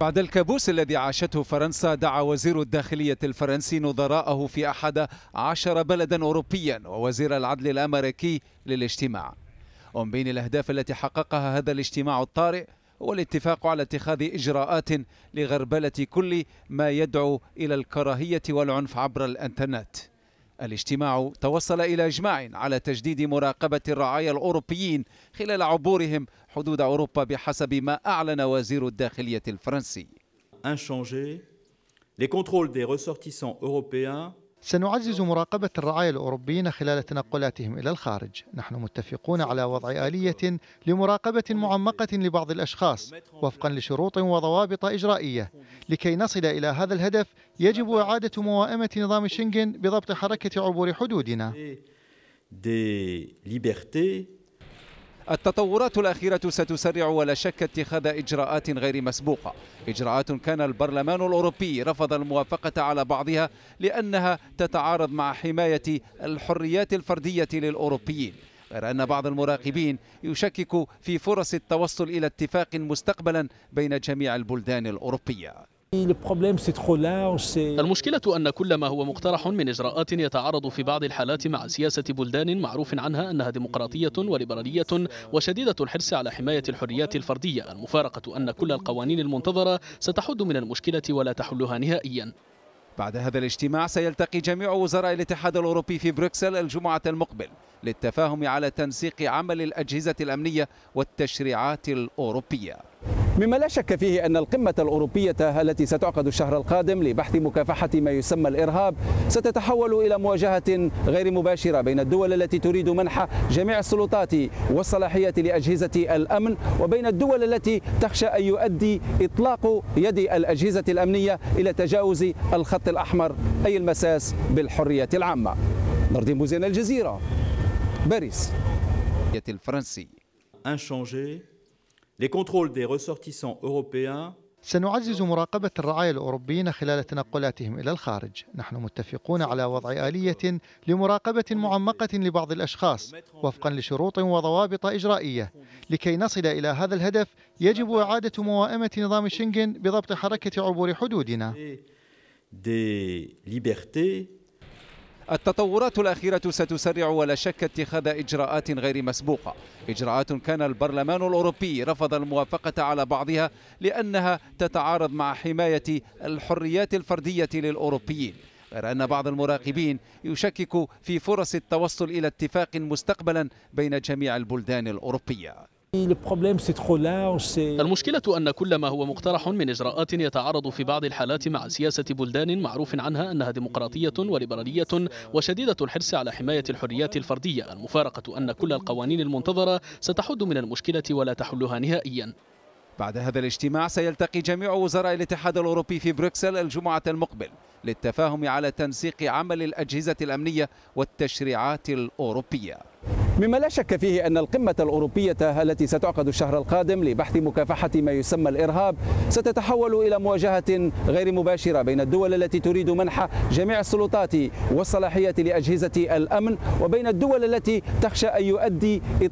بعد الكابوس الذي عاشته فرنسا دعا وزير الداخلية الفرنسي نظراءه في أحد عشر بلدا أوروبيا ووزير العدل الأمريكي للاجتماع ومن بين الأهداف التي حققها هذا الاجتماع الطارئ هو الاتفاق على اتخاذ إجراءات لغربلة كل ما يدعو إلى الكراهية والعنف عبر الإنترنت الاجتماع توصل إلى إجماع على تجديد مراقبة الرعايا الأوروبيين خلال عبورهم حدود أوروبا بحسب ما أعلن وزير الداخلية الفرنسي. Inchangé, les contrôles des ressortissants européens سنعزز مراقبة الرعايا الأوروبيين خلال تنقلاتهم إلى الخارج نحن متفقون على وضع آلية لمراقبة معمقة لبعض الأشخاص وفقا لشروط وضوابط إجرائية لكي نصل إلى هذا الهدف يجب إعادة موائمة نظام شنغن بضبط حركة عبور حدودنا التطورات الأخيرة ستسرع ولا شك اتخاذ إجراءات غير مسبوقة إجراءات كان البرلمان الأوروبي رفض الموافقة على بعضها لأنها تتعارض مع حماية الحريات الفردية للأوروبيين غير أن بعض المراقبين يشكك في فرص التوصل إلى اتفاق مستقبلا بين جميع البلدان الأوروبية المشكلة أن كل ما هو مقترح من إجراءات يتعارض في بعض الحالات مع سياسة بلدان معروف عنها أنها ديمقراطية وليبرالية وشديدة الحرص على حماية الحريات الفردية المفارقة أن كل القوانين المنتظرة ستحد من المشكلة ولا تحلها نهائيا بعد هذا الاجتماع سيلتقي جميع وزراء الاتحاد الأوروبي في بروكسل الجمعة المقبل للتفاهم على تنسيق عمل الأجهزة الأمنية والتشريعات الأوروبية مما لا شك فيه أن القمة الأوروبية التي ستعقد الشهر القادم لبحث مكافحة ما يسمى الإرهاب ستتحول إلى مواجهة غير مباشرة بين الدول التي تريد منح جميع السلطات والصلاحيات لأجهزة الأمن وبين الدول التي تخشى أن يؤدي إطلاق يد الأجهزة الأمنية إلى تجاوز الخط الأحمر أي المساس بالحرية العامة نردين بوزين الجزيرة باريس الفرنسي les contrôles des ressortissants européens سنعزز مراقبة الرعايا الأوروبيين خلال تنقلاتهم إلى الخارج نحن متفقون على وضع آلية لمراقبة معمقة لبعض الأشخاص وفقا لشروط وضوابط إجرائية لكي نصل إلى هذا الهدف يجب إعادة موائمة نظام شنغن بضبط حركة عبور حدودنا التطورات الأخيرة ستسرع ولا شك اتخاذ إجراءات غير مسبوقة إجراءات كان البرلمان الأوروبي رفض الموافقة على بعضها لأنها تتعارض مع حماية الحريات الفردية للأوروبيين غير أن بعض المراقبين يشكك في فرص التوصل إلى اتفاق مستقبلا بين جميع البلدان الأوروبية المشكلة أن كل ما هو مقترح من إجراءات يتعارض في بعض الحالات مع سياسة بلدان معروف عنها أنها ديمقراطية وليبرالية وشديدة الحرص على حماية الحريات الفردية المفارقة أن كل القوانين المنتظرة ستحد من المشكلة ولا تحلها نهائيا بعد هذا الاجتماع سيلتقي جميع وزراء الاتحاد الأوروبي في بروكسل الجمعة المقبل للتفاهم على تنسيق عمل الأجهزة الأمنية والتشريعات الأوروبية مما لا شك فيه أن القمة الأوروبية التي ستعقد الشهر القادم لبحث مكافحة ما يسمى الإرهاب ستتحول إلى مواجهة غير مباشرة بين الدول التي تريد منح جميع السلطات والصلاحيات لأجهزة الأمن وبين الدول التي تخشى أن يؤدي